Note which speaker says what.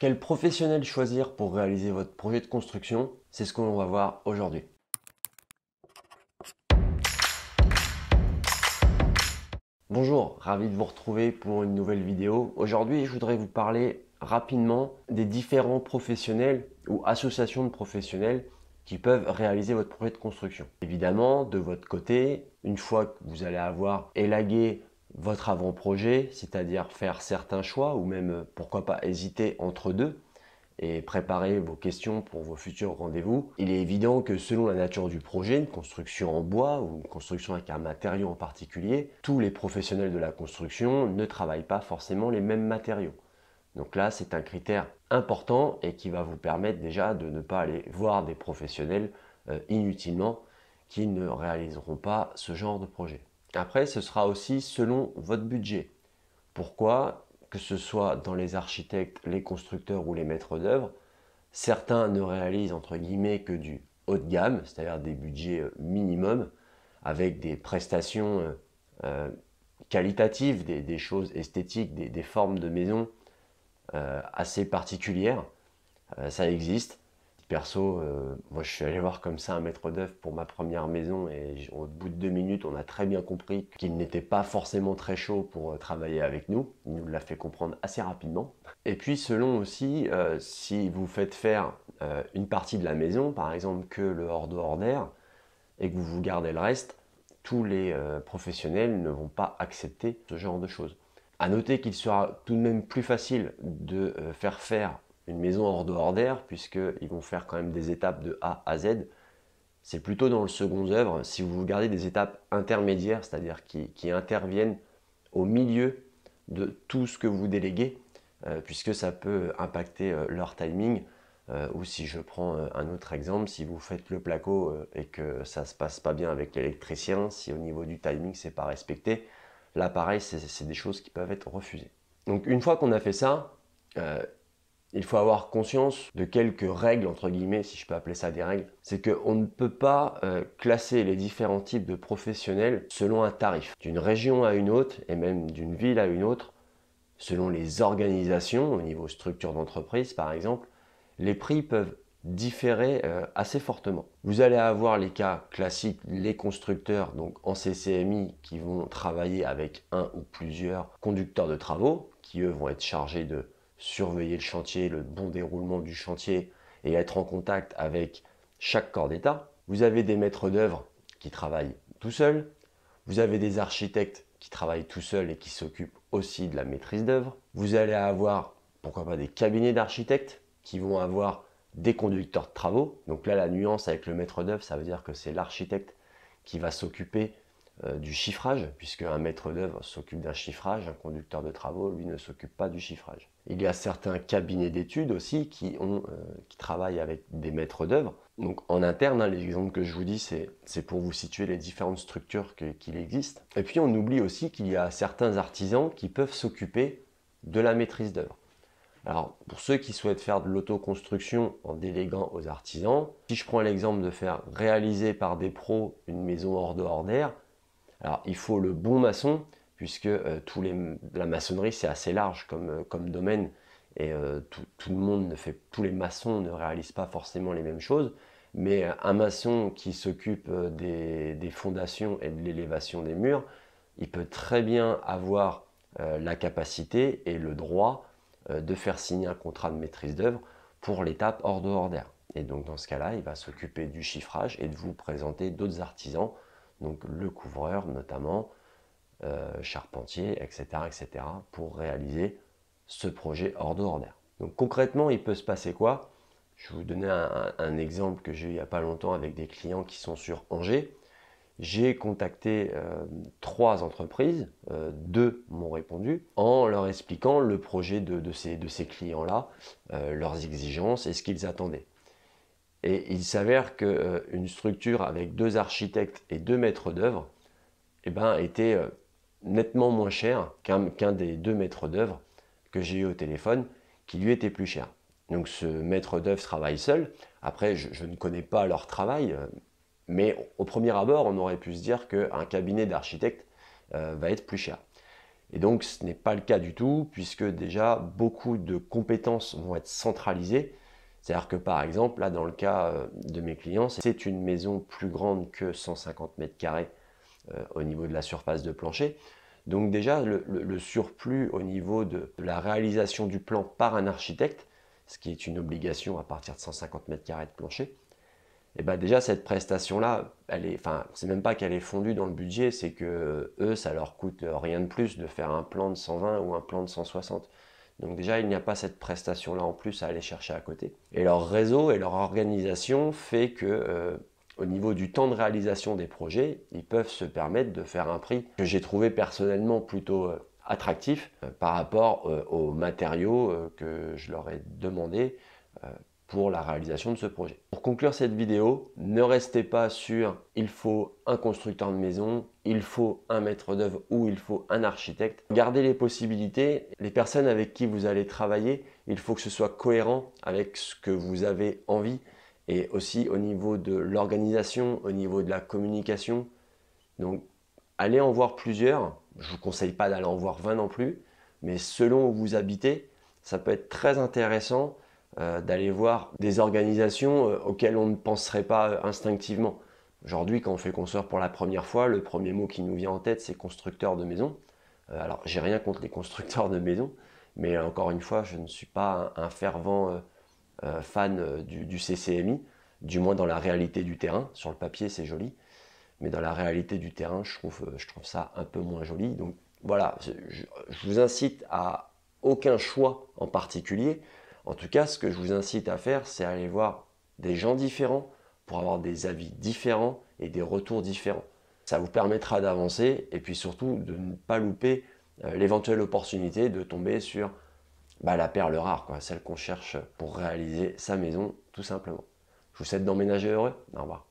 Speaker 1: Quel professionnel choisir pour réaliser votre projet de construction C'est ce qu'on va voir aujourd'hui. Bonjour, ravi de vous retrouver pour une nouvelle vidéo. Aujourd'hui, je voudrais vous parler rapidement des différents professionnels ou associations de professionnels qui peuvent réaliser votre projet de construction. Évidemment, de votre côté, une fois que vous allez avoir élagué votre avant-projet, c'est-à-dire faire certains choix ou même euh, pourquoi pas hésiter entre deux et préparer vos questions pour vos futurs rendez-vous. Il est évident que selon la nature du projet, une construction en bois ou une construction avec un matériau en particulier, tous les professionnels de la construction ne travaillent pas forcément les mêmes matériaux. Donc là, c'est un critère important et qui va vous permettre déjà de ne pas aller voir des professionnels euh, inutilement qui ne réaliseront pas ce genre de projet. Après, ce sera aussi selon votre budget. Pourquoi Que ce soit dans les architectes, les constructeurs ou les maîtres d'œuvre, certains ne réalisent entre guillemets que du haut de gamme, c'est-à-dire des budgets euh, minimums, avec des prestations euh, euh, qualitatives, des, choses esthétiques, des, formes de maison assez particulières. ça existe. Perso, euh, moi je suis allé voir comme ça un maître d'œuvre pour ma première maison et au bout de deux minutes, on a très bien compris qu'il n'était pas forcément très chaud pour euh, travailler avec nous. Il nous l'a fait comprendre assez rapidement. Et puis selon aussi, euh, si vous faites faire une partie de la maison, par exemple que le hors d'air, et que vous vous gardez le reste, tous les professionnels ne vont pas accepter ce genre de choses. A noter qu'il sera tout de même plus facile de faire faire maison hors dehors d'air, puisqu'ils vont faire quand même des étapes de A à Z. C'est plutôt dans le second œuvre, si vous gardez des étapes intermédiaires, c'est-à-dire qui, interviennent au milieu de tout ce que vous déléguez, euh, puisque ça peut impacter euh, leur timing. Euh, ou si je prends un autre exemple, si vous faites le placo et que ça se passe pas bien avec l'électricien, si au niveau du timing c'est pas respecté, là pareil, c'est des choses qui peuvent être refusées. Donc une fois qu'on a fait ça, il faut avoir conscience de quelques règles, entre guillemets, si je peux appeler ça des règles. C'est qu'on ne peut pas euh, classer les différents types de professionnels selon un tarif. D'une région à une autre, et même d'une ville à une autre, selon les organisations, au niveau structure d'entreprise par exemple, les prix peuvent différer euh, assez fortement. Vous allez avoir les cas classiques, les constructeurs, donc en CCMI, qui vont travailler avec un ou plusieurs conducteurs de travaux, qui eux vont être chargés de surveiller le chantier, le bon déroulement du chantier et être en contact avec chaque corps d'État. Vous avez des maîtres d'œuvre qui travaillent tout seuls. Vous avez des architectes qui travaillent tout seuls et qui s'occupent aussi de la maîtrise d'œuvre. Vous allez avoir, pourquoi pas, des cabinets d'architectes qui vont avoir des conducteurs de travaux. Donc là, la nuance avec le maître d'œuvre, ça veut dire que c'est l'architecte qui va s'occuper euh, du chiffrage, puisque un maître d'œuvre s'occupe d'un chiffrage, un conducteur de travaux, lui, ne s'occupe pas du chiffrage. Il y a certains cabinets d'études aussi qui, euh, travaillent avec des maîtres d'œuvre. Donc en interne, hein, l'exemple que je vous dis, c'est pour vous situer les différentes structures qu'il existent. existe. Et puis on oublie aussi qu'il y a certains artisans qui peuvent s'occuper de la maîtrise d'œuvre. Alors, pour ceux qui souhaitent faire de l'autoconstruction en déléguant aux artisans, si je prends l'exemple de faire réaliser par des pros une maison hors hors d'air, alors il faut le bon maçon, puisque euh, la maçonnerie c'est assez large comme, euh, domaine, et euh, tout, le monde ne fait, tous les maçons ne réalisent pas forcément les mêmes choses, mais un maçon qui s'occupe des, fondations et de l'élévation des murs, il peut très bien avoir la capacité et le droit de faire signer un contrat de maîtrise d'œuvre pour l'étape hors de d'air. Et donc dans ce cas-là, il va s'occuper du chiffrage et de vous présenter d'autres artisans donc le couvreur notamment, euh, charpentier, etc., etc., pour réaliser ce projet hors d'ordre. Donc concrètement, il peut se passer quoi Je vais vous donner un, exemple que j'ai eu il n'y a pas longtemps avec des clients qui sont sur Angers. J'ai contacté euh, trois entreprises, euh, deux m'ont répondu, en leur expliquant le projet ces, de ces clients-là, leurs exigences et ce qu'ils attendaient. Et il s'avère qu'une euh, structure avec deux architectes et deux maîtres d'œuvre eh ben, était euh, nettement moins chère qu'un des deux maîtres d'œuvre que j'ai eu au téléphone, qui lui était plus cher. Donc ce maître d'œuvre travaille seul. Après, je, ne connais pas leur travail, euh, mais au premier abord, on aurait pu se dire qu'un cabinet d'architecte va être plus cher. Et donc ce n'est pas le cas du tout, puisque déjà beaucoup de compétences vont être centralisées c'est-à-dire que par exemple, là dans le cas euh, de mes clients, c'est une maison plus grande que 150 mètres carrés euh, au niveau de la surface de plancher. Donc déjà, le, surplus au niveau de, la réalisation du plan par un architecte, ce qui est une obligation à partir de 150 mètres carrés de plancher, et eh bien déjà cette prestation-là, elle est, enfin, c'est même pas qu'elle est fondue dans le budget, c'est que eux, ça leur coûte rien de plus de faire un plan de 120 ou un plan de 160. Donc déjà, il n'y a pas cette prestation-là en plus à aller chercher à côté. Et leur réseau et leur organisation fait que euh, au niveau du temps de réalisation des projets, ils peuvent se permettre de faire un prix que j'ai trouvé personnellement plutôt euh, attractif euh, par rapport aux matériaux que je leur ai demandé pour la réalisation de ce projet. Pour conclure cette vidéo, ne restez pas sur il faut un constructeur de maison, il faut un maître d'œuvre ou il faut un architecte. Gardez les possibilités, les personnes avec qui vous allez travailler, il faut que ce soit cohérent avec ce que vous avez envie et aussi au niveau de l'organisation, au niveau de la communication. Donc allez en voir plusieurs, je ne vous conseille pas d'aller en voir 20 non plus, mais selon où vous habitez, ça peut être très intéressant euh, d'aller voir des organisations euh, auxquelles on ne penserait pas euh, instinctivement. Aujourd'hui, quand on fait consoeur pour la première fois, le premier mot qui nous vient en tête, c'est constructeur de maison. alors, j'ai rien contre les constructeurs de maison, mais encore une fois, je ne suis pas un, fervent fan du, CCMI, du moins dans la réalité du terrain. Sur le papier, c'est joli, mais dans la réalité du terrain, je trouve, ça un peu moins joli. Donc, voilà, je vous incite à aucun choix en particulier, en tout cas, ce que je vous incite à faire, c'est aller voir des gens différents pour avoir des avis différents et des retours différents. Ça vous permettra d'avancer et puis surtout de ne pas louper euh, l'éventuelle opportunité de tomber sur bah, la perle rare, celle qu'on cherche pour réaliser sa maison, tout simplement. Je vous souhaite d'emménager heureux. Au revoir.